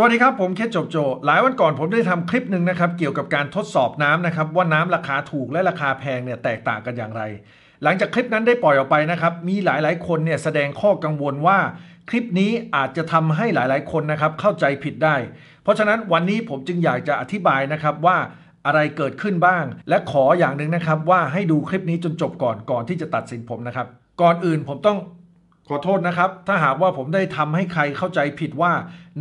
สวัสดีครับผม เคสจบโจหลายวันก่อนผมได้ทำคลิปหนึ่งนะครับเกี่ยวกับการทดสอบน้ำนะครับว่าน้ำราคาถูกและราคาแพงเนี่ยแตกต่างกันอย่างไร หลังจากคลิปนั้นได้ปล่อยออกไปนะครับมีหลายๆคนเนี่ยแสดงข้อกังวลว่า คลิปนี้อาจจะทำให้หลายๆคนนะครับเข้าใจผิดได้ เพราะฉะนั้นวันนี้ผมจึงอยากจะอธิบายนะครับว่า อะไรเกิดขึ้นบ้างและขออย่างหนึ่งนะครับว่าให้ดูคลิปนี้จนจบก่อนก่อนที่จะตัดสินผมนะครับก่อนอื่นผมต้องขอโทษนะครับ ถ้าหากว่าผมได้ทำให้ใครเข้าใจผิดว่า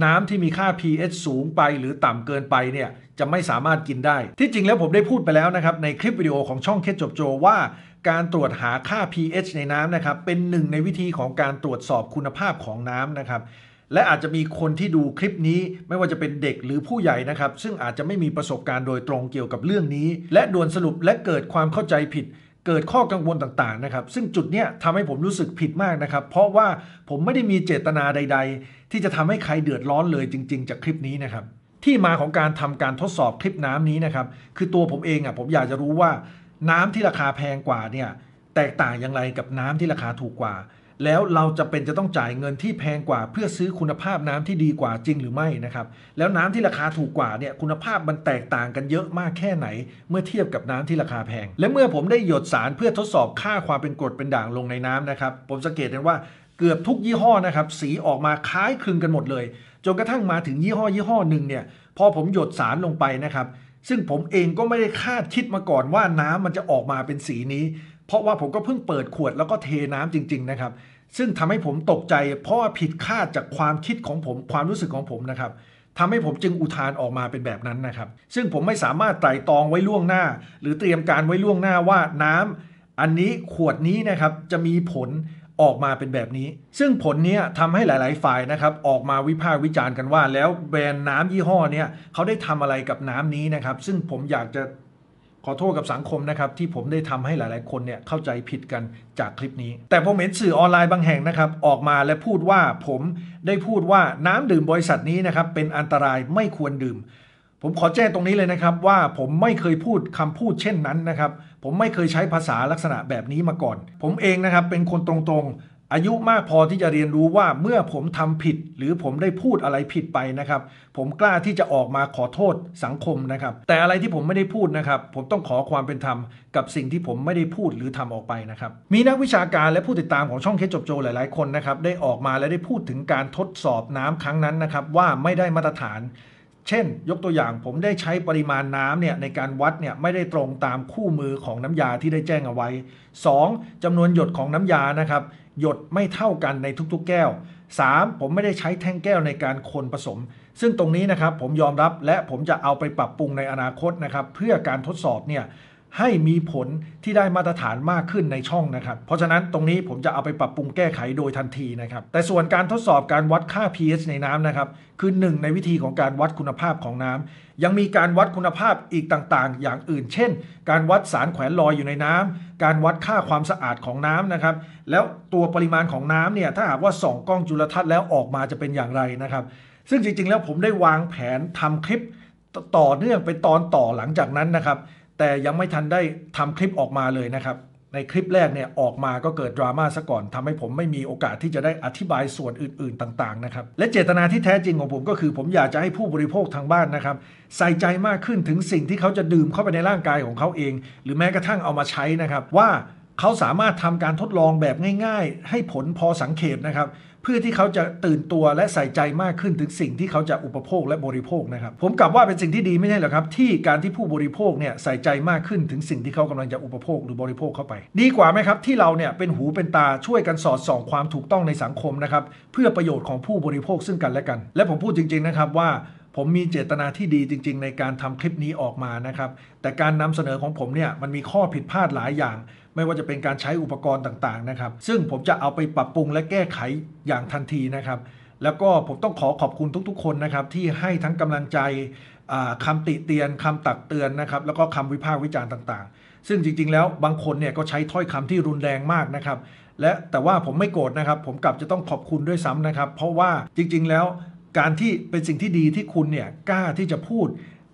น้ำที่มีค่า pH สูงไปหรือต่ำเกินไปเนี่ยจะไม่สามารถกินได้ ที่จริงแล้วผมได้พูดไปแล้วนะครับในคลิปวิดีโอของช่องเคสจบโจว่า การตรวจหาค่า pH ในน้ำนะครับเป็นหนึ่งในวิธีของการตรวจสอบคุณภาพของน้ำนะครับและอาจจะมีคนที่ดูคลิปนี้ไม่ว่าจะเป็นเด็กหรือผู้ใหญ่นะครับ ซึ่งอาจจะไม่มีประสบการณ์โดยตรงเกี่ยวกับเรื่องนี้ และด่วนสรุปและเกิดความเข้าใจผิดเกิดข้อกังวลต่างๆนะครับซึ่งจุดเนี้ยทำให้ผมรู้สึกผิดมากนะครับ เพราะว่าผมไม่ได้มีเจตนาใดๆ ที่จะทำให้ใครเดือดร้อนเลยจริง ๆ จากคลิปนี้นะครับ ที่มาของการทำการทดสอบคลิปน้ำนี้นะครับ คือตัวผมเองอ่ะผมอยากจะรู้ว่า น้ำที่ราคาแพงกว่าเนี่ยแตกต่างอย่างไรกับน้ำที่ราคาถูกกว่าแล้วเราจะเป็นจะต้องจ่ายเงินที่แพงกว่าเพื่อซื้อคุณภาพน้ำที่ดีกว่าจริงหรือไม่นะครับ แล้วน้ำที่ราคาถูกกว่าเนี่ย คุณภาพมันแตกต่างกันเยอะมากแค่ไหน เมื่อเทียบกับน้ำที่ราคาแพง และเมื่อผมได้หยดสารเพื่อทดสอบค่าความเป็นกรดเป็นด่างลงในน้ำนะครับ ผมสังเกตเห็นว่าเกือบทุกยี่ห้อนะครับสีออกมาคล้ายคลึงกันหมดเลยจนกระทั่งมาถึงยี่ห้อ ยี่ห้อหนึ่งเนี่ยพอผมหยดสารลงไปนะครับซึ่งผมเองก็ไม่ได้คาดคิดมาก่อนว่าน้ำมันจะออกมาเป็นสีนี้เพราะว่าผมก็เพิ่งเปิดขวดแล้วก็เทน้ำจริงๆนะครับซึ่งทำให้ผมตกใจเพราะว่าผิดคาดจากความคิดของผมความรู้สึกของผมนะครับทำให้ผมจึงอุทานออกมาเป็นแบบนั้นนะครับ ซึ่งผมไม่สามารถไต่ตองไว้ล่วงหน้า หรือเตรียมการไว้ล่วงหน้าว่าน้ำ อันนี้ขวดนี้นะครับ จะมีผลออกมาเป็นแบบนี้ ซึ่งผลนี้ทำให้หลาย ๆ ฝ่ายนะครับออกมาวิพากษ์วิจารณ์กันว่า แล้วแบรนด์น้ำยี่ห้อเนี่ยเขาได้ทำอะไรกับน้ำนี้นะครับซึ่งผมอยากจะขอโทษกับสังคมนะครับที่ผมได้ทำให้หลายๆ คนเนี่ยเข้าใจผิดกันจากคลิปนี้ แต่ผมเห็นสื่อออนไลน์บางแห่งนะครับ ออกมาและพูดว่าผมได้พูดว่าน้ำดื่มบริษัทนี้นะครับเป็นอันตรายไม่ควรดื่ม ผมขอแจ้งตรงนี้เลยนะครับว่าผมไม่เคยพูดคำพูดเช่นนั้นนะครับ ผมไม่เคยใช้ภาษาลักษณะแบบนี้มาก่อน ผมเองนะครับเป็นคนตรงๆอายุมากพอที่จะเรียนรู้ว่าเมื่อผมทำผิด หรือผมได้พูดอะไรผิดไปนะครับ ผมกล้าที่จะออกมาขอโทษสังคมนะครับ แต่อะไรที่ผมไม่ได้พูดนะครับ ผมต้องขอความเป็นธรรมกับสิ่งที่ผมไม่ได้พูดหรือทำออกไปนะครับ มีนักวิชาการและผู้ติดตามของช่องเคสจบโจหลายๆคนนะครับได้ออกมาและได้พูดถึงการทดสอบน้ำครั้งนั้นนะครับ ว่าไม่ได้มาตรฐาน เช่น ยกตัวอย่างผมได้ใช้ปริมาณน้ำเนี่ยในการวัดเนี่ยไม่ได้ตรงตามคู่มือของน้ำยาที่ได้แจ้งเอาไว้ 2. จำนวนหยดของน้ำยานะครับหยดไม่เท่ากันในทุกๆแก้ว 3. ผมไม่ได้ใช้แท่งแก้วในการคนผสม ซึ่งตรงนี้นะครับผมยอมรับและผมจะเอาไปปรับปรุงในอนาคตนะครับ เพื่อการทดสอบเนี่ยให้มีผลที่ได้มาตรฐานมากขึ้นในช่องนะครับ เพราะฉะนั้นตรงนี้ผมจะเอาไปปรับปรุงแก้ไขโดยทันทีนะครับ แต่ส่วนการทดสอบการวัดค่า pH ในน้ำนะครับ คือหนึ่งในวิธีของการวัดคุณภาพของน้ำ ยังมีการวัดคุณภาพอีกต่างๆ อย่างอื่น เช่น การวัดสารแขวนลอยอยู่ในน้ำ การวัดค่าความสะอาดของน้ำนะครับแล้วตัวปริมาณของน้ำเนี่ยถ้าหากว่าส่องกล้องจุลทรรศน์แล้วออกมาจะเป็นอย่างไรนะครับ ซึ่งจริงๆแล้วผมได้วางแผนทำคลิปต่อเนื่องไปตอนต่อหลังจากนั้นนะครับแต่ ยังไม่ทันได้ทำคลิปออกมาเลยนะครับ ในคลิปแรกเนี่ยออกมาก็เกิดดราม่าซะก่อน ทำให้ผมไม่มีโอกาสที่จะได้อธิบายส่วนอื่นๆ ต่างๆนะครับและเจตนาที่แท้จริงของผมก็คือ ผมอยากจะให้ผู้บริโภคทางบ้านนะครับ ใส่ใจมากขึ้นถึงสิ่งที่เขาจะดื่มเข้าไปในร่างกายของเขาเอง หรือแม้กระทั่งเอามาใช้นะครับ ว่าเขาสามารถทำการทดลองแบบง่าย ๆ ให้ผลพอสังเกตนะครับพื่อที่เขาจะตื่นตัวและใส่ใจมากขึ้นถึงสิ่งที่เขาจะอุปโภคและบริโภคนะครับ ผมกลับว่าเป็นสิ่งที่ดีไม่ใช่หรอครับที่การที่ผู้บริโภคเนี่ยใส่ใจมากขึ้นถึงสิ่งที่เขากำลังจะอุปโภคหรือบริโภคเข้าไป ดีกว่าไหมครับที่เราเนี่ยเป็นหูเป็นตาช่วยกันสอดส่องความถูกต้องในสังคมนะครับเพื่อประโยชน์ของผู้บริโภคซึ่งกันและกัน และผมพูดจริง ๆนะครับว่าผมมีเจตนาที่ดีจริงๆ ในการทำคลิปนี้ออกมานะครับ แต่การนำเสนอของผมเนี่ยมันมีข้อผิดพลาดหลายอย่างไม่ว่าจะเป็นการใช้อุปกรณ์ต่าง ๆ นะครับ ซึ่งผมจะเอาไปปรับปรุงและแก้ไขอย่างทันทีนะครับแล้วก็ผมต้องขอขอบคุณทุกๆคนนะครับ ที่ให้ทั้งกำลังใจคำติเตียนคำตักเตือนนะครับ แล้วก็คำวิพากษ์วิจารณ์ต่างๆ ซึ่งจริง ๆแล้วบางคนเนี่ยก็ใช้ถ้อยคำที่รุนแรงมากนะครับและแต่ว่าผมไม่โกรธนะครับ ผมกลับจะต้องขอบคุณด้วยซ้ำนะครับ เพราะว่าจริงๆ แล้วการที่เป็นสิ่งที่ดีที่คุณเนี่ยกล้าที่จะพูด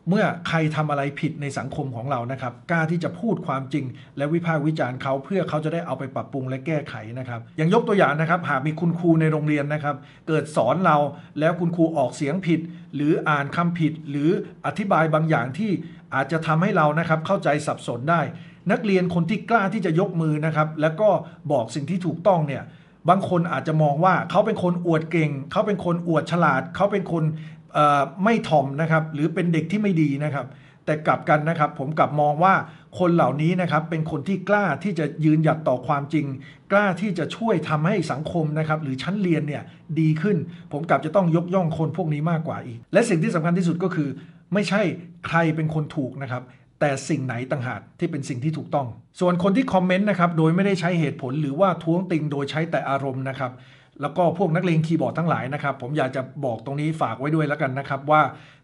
เมื่อใครทำอะไรผิดในสังคมของเรานะครับ กล้าที่จะพูดความจริง และวิพากษ์วิจารณ์เขา เพื่อเขาจะได้เอาไปปรับปรุงและแก้ไขนะครับ อย่างยกตัวอย่างนะครับหากมีคุณครูในโรงเรียนนะครับ เกิดสอนเราแล้วคุณครูออกเสียงผิด หรืออ่านคำผิด หรืออธิบายบางอย่างที่อาจจะทำให้เรานะครับเข้าใจสับสนได้ นักเรียนคนที่กล้าที่จะยกมือนะครับแล้วก็บอกสิ่งที่ถูกต้องเนี่ยบางคนอาจจะมองว่าเขาเป็นคนอวดเก่ง เขาเป็นคนอวดฉลาด เขาเป็นคนไม่ถ่อมนะครับหรือเป็นเด็กที่ไม่ดีนะครับ แต่กลับกันนะครับ ผมกลับมองว่าคนเหล่านี้นะครับ เป็นคนที่กล้าที่จะยืนหยัดต่อความจริง กล้าที่จะช่วยทำให้สังคมนะครับหรือชั้นเรียนเนี่ยดีขึ้น ผมกลับจะต้องยกย่องคนพวกนี้มากกว่าอีก และสิ่งที่สำคัญที่สุดก็คือ ไม่ใช่ใครเป็นคนถูกนะครับ แต่สิ่งไหนต่างหากที่เป็นสิ่งที่ถูกต้อง ส่วนคนที่คอมเมนต์นะครับโดยไม่ได้ใช้เหตุผลหรือว่าท้วงติงโดยใช้แต่อารมณ์นะครับแล้วก็พวกนักเลงคีย์บอร์ดทั้งหลายนะครับ ผมอยากจะบอกตรงนี้ฝากไว้ด้วยแล้วกันนะครับ ว่า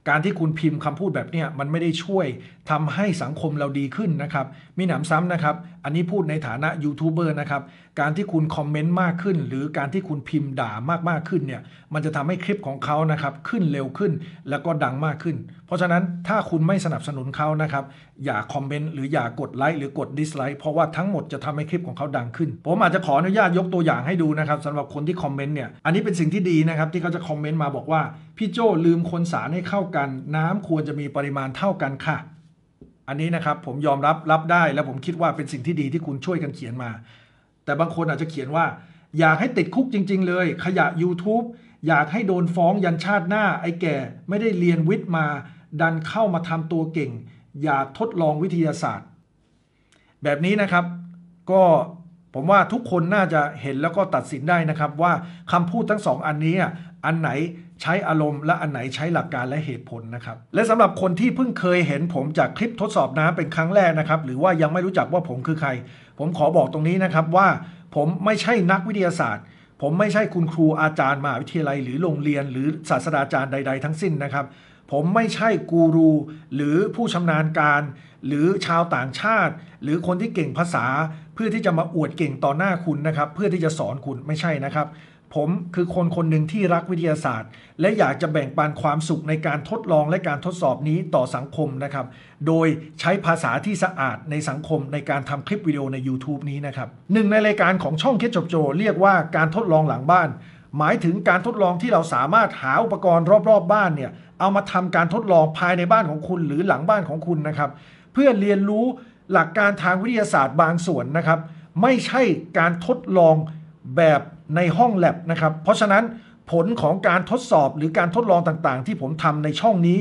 การที่คุณพิมพ์คำพูดแบบนี้มันไม่ได้ช่วยทำให้สังคมเราดีขึ้นนะครับ มีหนำซ้ำนะครับ อันนี้พูดในฐานะยูทูบเบอร์นะครับการที่คุณคอมเมนต์มากขึ้น หรือการที่คุณพิมพ์ด่ามากมากขึ้นเนี่ยมันจะทำให้คลิปของเขานะครับขึ้นเร็วขึ้น แล้วก็ดังมากขึ้น เพราะฉะนั้นถ้าคุณไม่สนับสนุนเขานะครับอย่าคอมเมนต์หรืออย่ากดไลค์หรือกดดิสไลค์เพราะว่าทั้งหมดจะทำให้คลิปของเขาดังขึ้น ผมอาจจะขออนุญาตยกตัวอย่างให้ดูนะครับสำหรับคนที่คอมเมนต์เนี่ยอันนี้เป็นสิ่งที่ดีนะครับที่เขาจะคอมเมนต์มาบอกว่าพี่โจลืมคนสารให้เข้ากันน้ำควรจะมีปริมาณเท่ากันค่ะ อันนี้นะครับผมยอมรับรับได้ และผมคิดว่าเป็นสิ่งที่ดีที่คุณช่วยกันเขียนมาแต่บางคนอาจจะเขียนว่าอยากให้ติดคุกจริง ๆ เลย ขยะ YouTube อยากให้โดนฟ้องยันชาติหน้า ไอ้แก่ไม่ได้เรียนวิทย์มาดันเข้ามาทำตัวเก่ง อย่าทดลองวิทยาศาสตร์ แบบนี้นะครับก็ผมว่าทุกคนน่าจะเห็นแล้วก็ตัดสินได้นะครับว่าคำพูดทั้งสองอันนี้อันไหนใช้อารมณ์และอันไหนใช้หลักการและเหตุผลนะครับ และสำหรับคนที่เพิ่งเคยเห็นผมจากคลิปทดสอบน้ำเป็นครั้งแรกนะครับ หรือว่ายังไม่รู้จักว่าผมคือใคร ผมขอบอกตรงนี้นะครับว่า ผมไม่ใช่นักวิทยาศาสตร์ ผมไม่ใช่คุณครูอาจารย์มหาวิทยาลัย หรือโรงเรียน หรือศาสตราจารย์ใด ๆ ทั้งสิ้นนะครับ ผมไม่ใช่กูรูหรือผู้ชำนาญการ หรือชาวต่างชาติ หรือคนที่เก่งภาษา เพื่อที่จะมาอวดเก่งต่อหน้าคุณนะครับ เพื่อที่จะสอนคุณไม่ใช่นะครับผมคือคนคนหนึ่งที่รักวิทยาศาสตร์ และอยากจะแบ่งปันความสุขในการทดลองและการทดสอบนี้ต่อสังคมนะครับ โดยใช้ภาษาที่สะอาดในสังคมในการทำคลิปวิดีโอใน YouTube นี้นะครับ หนึ่งในรายการของช่องเคสจบโจเรียกว่าการทดลองหลังบ้าน หมายถึงการทดลองที่เราสามารถหาอุปกรณ์รอบ ๆบบ้านเนี่ยเอามาทำการทดลองภายในบ้านของคุณหรือหลังบ้านของคุณนะครับเพื่อเรียนรู้หลักการทางวิทยาศาสตร์บางส่วนนะครับไม่ใช่การทดลองแบบในห้องแลบนะครับ เพราะฉะนั้นผลของการทดสอบหรือการทดลองต่างๆ ที่ผมทำในช่องนี้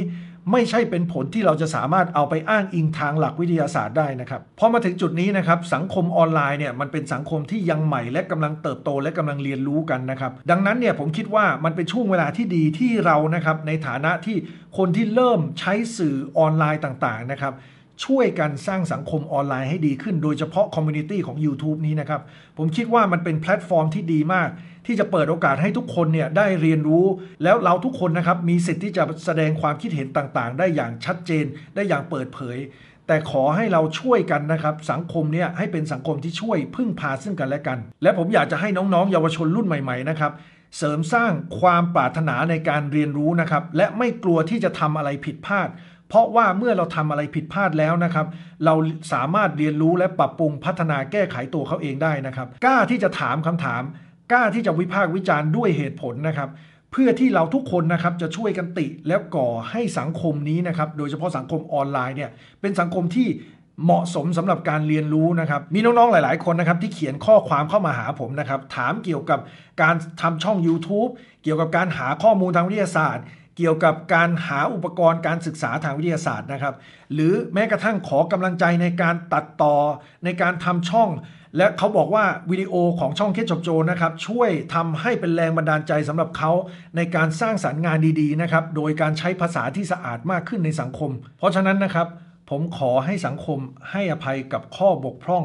ไม่ใช่เป็นผลที่เราจะสามารถเอาไปอ้างอิงทางหลักวิทยาศาสตร์ได้นะครับพอมาถึงจุดนี้นะครับสังคมออนไลน์เนี่ยมันเป็นสังคมที่ยังใหม่และกำลังเติบโต และกำลังเรียนรู้กันนะครับดังนั้นเนี่ยผมคิดว่ามันเป็นช่วงเวลาที่ดีที่เรานะครับในฐานะที่คนที่เริ่มใช้สื่อออนไลน์ต่างๆนะครับช่วยกันสร้างสังคมออนไลน์ให้ดีขึ้น โดยเฉพาะคอมมูนิตี้ของ YouTube นี้นะครับ ผมคิดว่ามันเป็นแพลตฟอร์มที่ดีมาก ที่จะเปิดโอกาสให้ทุกคนเนี่ยได้เรียนรู้ แล้วเราทุกคนนะครับมีสิทธิ์ที่จะแสดงความคิดเห็นต่างๆ ได้อย่างชัดเจน ได้อย่างเปิดเผย แต่ขอให้เราช่วยกันนะครับ สังคมเนี่ยให้เป็นสังคมที่ช่วยพึ่งพาซึ่งกันและกัน และผมอยากจะให้น้องๆ เยาวชนรุ่นใหม่ๆนะครับเสริมสร้างความปรารถนาในการเรียนรู้นะครับและไม่กลัวที่จะทำอะไรผิดพลาดเพราะว่าเมื่อเราทำอะไรผิดพลาดแล้วนะครับ เราสามารถเรียนรู้และปรับปรุงพัฒนาแก้ไขตัวเขาเองได้นะครับ กล้าที่จะถามคำถาม กล้าที่จะวิพากษ์วิจารณ์ด้วยเหตุผลนะครับ เพื่อที่เราทุกคนนะครับจะช่วยกันติแล้วก่อให้สังคมนี้นะครับ โดยเฉพาะสังคมออนไลน์เนี่ยเป็นสังคมที่เหมาะสมสำหรับการเรียนรู้นะครับมีน้องๆหลาย ๆคนนะครับที่เขียนข้อความเข้ามาหาผมนะครับถามเกี่ยวกับการทำช่อง YouTube เกี่ยวกับการหาข้อมูลทางวิทยาศาสตร์เกี่ยวกับการหาอุปกรณ์การศึกษาทางวิทยาศาสตร์นะครับหรือแม้กระทั่งขอกำลังใจในการตัดต่อในการทำช่อง และเขาบอกว่าวิดีโอของช่องเคจบโจนะครับ ช่วยทำให้เป็นแรงบันดาลใจสำหรับเขา ในการสร้างสารรค์งานดี ๆ นะครับ โดยการใช้ภาษาที่สะอาดมากขึ้นในสังคม เพราะฉะนั้นนะครับ ผมขอให้สังคมให้อภัยกับข้อบกพร่อง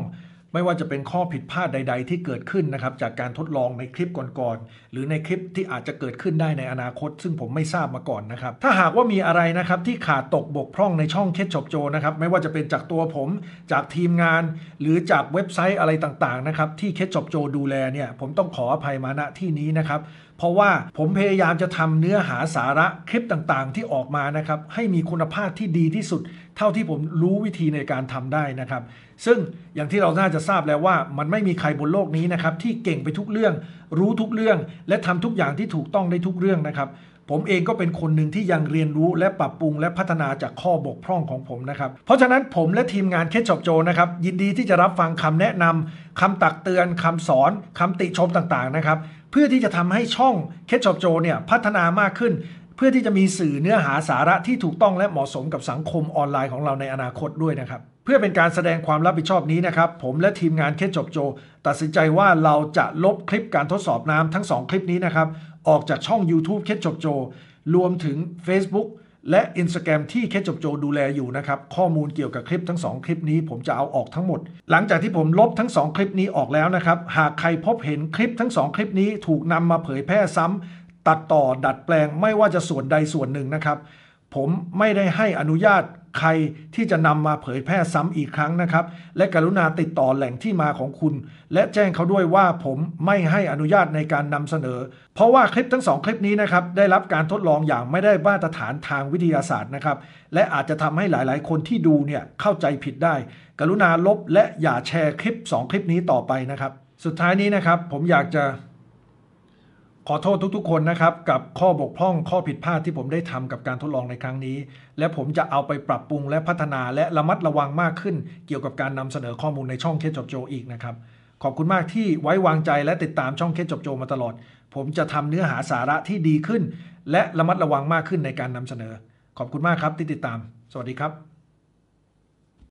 ไม่ว่าจะเป็นข้อผิดพลาดใดๆที่เกิดขึ้นนะครับ จากการทดลองในคลิปก่อนๆ หรือในคลิปที่อาจจะเกิดขึ้นได้ในอนาคต ซึ่งผมไม่ทราบมาก่อนนะครับ ถ้าหากว่ามีอะไรนะครับที่ขาดตกบกพร่องในช่องเคสจบโจนะครับไม่ว่าจะเป็นจากตัวผมจากทีมงานหรือจากเว็บไซต์อะไรต่างๆนะครับ ที่เคสจบโจดูแลเนี่ยผมต้องขออภัยมาณที่นี้นะครับพราะว่าผมพยายามจะทำเนื้อหาสาระคลิปต่างๆ ที่ออกมานะครับให้มีคุณภาพที่ดีที่สุด เท่าที่ผมรู้วิธีในการทำได้นะครับ ซึ่งอย่างที่เราน่าจะทราบแล้วว่า มันไม่มีใครบนโลกนี้นะครับที่เก่งไปทุกเรื่อง รู้ทุกเรื่องและทำทุกอย่างที่ถูกต้องได้ทุกเรื่องนะครับผมเองก็เป็นคนหนึ่งที่ยังเรียนรู้และปรับปรุงและพัฒนาจากข้อบกพร่องของผมนะครับ เพราะฉะนั้นผมและทีมงานเคสชอบโจนะครับยินดีที่จะรับฟังคำแนะนำ คำตักเตือนคำสอน คำติชมต่างๆนะครับเพื่อที่จะทำให้ช่องเคชชอบโจเนี่ยพัฒนามากขึ้น เพื่อที่จะมีสื่อเนื้อหาสาระที่ถูกต้องและเหมาะสมกับสังคมออนไลน์ของเราในอนาคตด้วยนะครับ เพื่อเป็นการแสดงความรับผิดชอบนี้นะครับ ผมและทีมงานเคชชอบโจตัดสินใจว่าเราจะลบคลิปการทดสอบน้ำทั้ง 2 คลิปนี้นะครับ ออกจากช่อง YouTube เคชอบโจรวมถึง Facebook และ i n s t a g r รมที่เคสจบโจดูแลอยู่นะครับ ข้อมูลเกี่ยวกับคลิปทั้ง 2 คลิปนี้ ผมจะเอาออกทั้งหมด หลังจากที่ผมลบทั้ง 2 คลิปนี้ออกแล้วนะครับ หากใครพบเห็นคลิปทั้ง 2 คลิปนี้ถูกนำมาเผยแพร่ซ้ำตัดต่อดัดแปลงไม่ว่าจะส่วนใดส่วนหนึ่งนะครับ ผมไม่ได้ให้อนุญาตใครที่จะนำมาเผยแพร่ซ้ำอีกครั้งนะครับ และกรุณาติดต่อแหล่งที่มาของคุณ และแจ้งเขาด้วยว่าผมไม่ให้อนุญาตในการนำเสนอ เพราะว่าคลิปทั้งสองคลิปนี้นะครับ ได้รับการทดลองอย่างไม่ได้มาตรฐานทางวิทยาศาสตร์นะครับและอาจจะทำให้หลายๆ คนที่ดูเนี่ย เข้าใจผิดได้ กรุณาลบ และอย่าแชร์คลิป 2 คลิปนี้ต่อไปนะครับ สุดท้ายนี้นะครับ ผมอยากจะขอโทษทุกๆคนนะครับกับข้อบกพร่องข้อผิดพลาดที่ผมได้ทำกับการทดลองในครั้งนี้ และผมจะเอาไปปรับปรุงและพัฒนาและระมัดระวังมากขึ้น เกี่ยวกับการนำเสนอข้อมูลในช่องเคสจบโจอีกนะครับขอบคุณมากที่ไว้วางใจและติดตามช่องเคสจบโจมาตลอด ผมจะทำเนื้อหาสาระที่ดีขึ้น และระมัดระวังมากขึ้นในการนำเสนอ ขอบคุณมากครับที่ติดตาม สวัสดีครับ